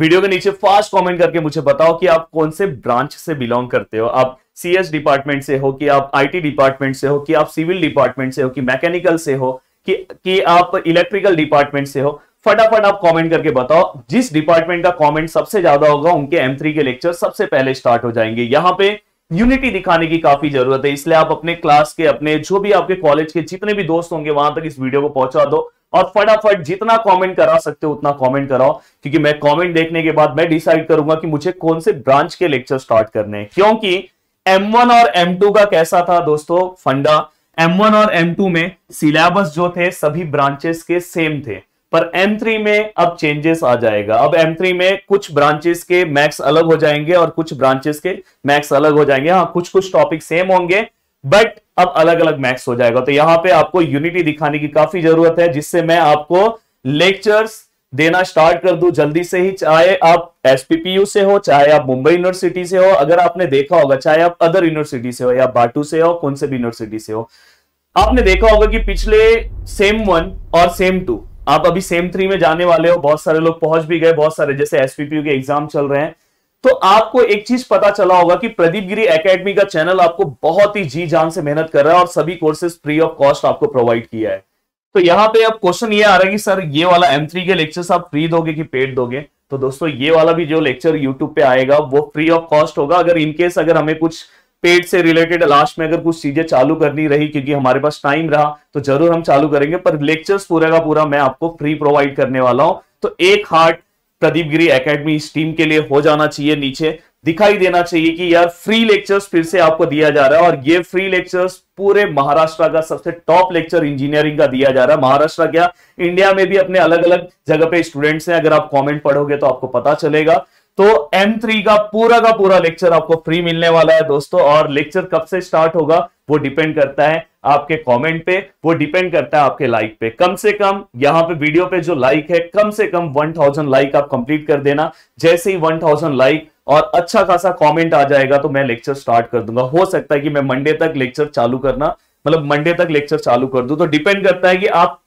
video के नीचे fast comment करके मुझे बताओ कि आप कौन से ब्रांच से बिलोंग करते हो आप सीएस डिपार्टमेंट से हो कि आप आईटी डिपार्टमेंट से हो कि आप सिविल डिपार्टमेंट से हो कि मैकेनिकल से हो कि कि आप इलेक्ट्रिकल डिपार्टमेंट से हो फटाफट आप कमेंट करके बताओ जिस डिपार्टमेंट का कमेंट सबसे ज्यादा होगा उनके एम के लेक्चर सबसे पहले स्टार्ट हो जाएंगे यहाँ पे यूनिटी दिखाने की काफी जरूरत है इसलिए आप अपने क्लास के अपने जो भी आपके कॉलेज के जितने भी दोस्त होंगे वहां तक इस वीडियो को पहुंचा दो और फटाफट जितना कमेंट करा सकते हो उतना कमेंट कराओ क्योंकि मैं कमेंट देखने के बाद मैं डिसाइड करूंगा कि मुझे कौन से ब्रांच के लेक्चर स्टार्ट करने हैं क्योंकि M1 और M2 का कैसा था दोस्तों फंडा M1 और M2 में सिलेबस जो थे सभी ब्रांचेस के सेम थे पर M3 में अब चेंजेस आ जाएगा अब M3 में कुछ ब्रांचेस के मैक्स अलग हो जाएंगे और कुछ ब्रांचेस के मैक्स अलग हो जाएंगे हाँ कुछ कुछ टॉपिक सेम होंगे बट अब अलग अलग मैक्स हो जाएगा तो यहां पे आपको यूनिटी दिखाने की काफी जरूरत है जिससे मैं आपको लेक्चर्स देना स्टार्ट कर दू जल्दी से ही चाहे आप एसपीपीयू से हो चाहे आप मुंबई यूनिवर्सिटी से हो अगर आपने देखा होगा चाहे आप अदर यूनिवर्सिटी से हो या बाटू से हो कौन से भी यूनिवर्सिटी से हो आपने देखा होगा कि पिछले सेम वन और सेम टू आप अभी सेम थ्री में जाने वाले हो बहुत सारे लोग पहुंच भी गए बहुत सारे जैसे एसपीपीयू के एग्जाम चल रहे हैं तो आपको एक चीज पता चला होगा कि प्रदीप गिरी अकेडमी का चैनल आपको बहुत ही जी जान से मेहनत कर रहा है और सभी कोर्सेज फ्री ऑफ कॉस्ट आपको प्रोवाइड किया है तो यहाँ पे अब क्वेश्चन ये आ रहा है कि सर ये वाला एम थ्री के लेक्चर आप फ्री दोगे कि पेड दोगे तो दोस्तों ये वाला भी जो लेक्चर यूट्यूब पे आएगा वो फ्री ऑफ कॉस्ट होगा अगर इनकेस अगर हमें कुछ पेड से रिलेटेड लास्ट में अगर कुछ चीजें चालू करनी रही क्योंकि हमारे पास टाइम रहा तो जरूर हम चालू करेंगे पर लेक्चर्स पूरा का पूरा मैं आपको फ्री प्रोवाइड करने वाला हूं तो एक हार्ट प्रदीप गिरी अकेडमी इस टीम के लिए हो जाना चाहिए नीचे दिखाई देना चाहिए कि यार फ्री लेक्चर्स फिर से आपको दिया जा रहा है और ये फ्री लेक्चर्स पूरे महाराष्ट्र का सबसे टॉप लेक्चर इंजीनियरिंग का दिया जा रहा है महाराष्ट्र क्या इंडिया में भी अपने अलग अलग जगह पे स्टूडेंट्स हैं अगर आप कमेंट पढ़ोगे तो आपको पता चलेगा तो M3 का पूरा का पूरा लेक्चर आपको फ्री मिलने वाला है दोस्तों और लेक्चर कब से स्टार्ट होगा वो डिपेंड करता है आपके कमेंट पे वो डिपेंड करता है आपके लाइक पे कम से कम यहाँ पे वीडियो पे जो लाइक है कम से कम 1000 लाइक आप कंप्लीट कर देना जैसे ही 1000 लाइक और अच्छा खासा कमेंट आ जाएगा तो मैं लेक्चर स्टार्ट कर दूंगा हो सकता है कि मैं मंडे तक लेक्चर चालू करना मतलब मंडे तक लेक्चर चालू कर दू तो डिपेंड करता है कि आप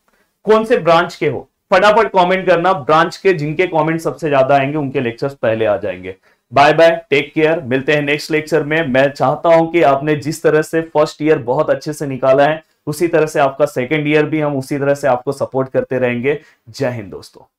कौन से ब्रांच के हो फटाफट कमेंट करना ब्रांच के जिनके कमेंट सबसे ज्यादा आएंगे उनके लेक्चर्स पहले आ जाएंगे बाय बाय टेक केयर मिलते हैं नेक्स्ट लेक्चर में मैं चाहता हूं कि आपने जिस तरह से फर्स्ट ईयर बहुत अच्छे से निकाला है उसी तरह से आपका सेकेंड ईयर भी हम उसी तरह से आपको सपोर्ट करते रहेंगे जय हिंद दोस्तों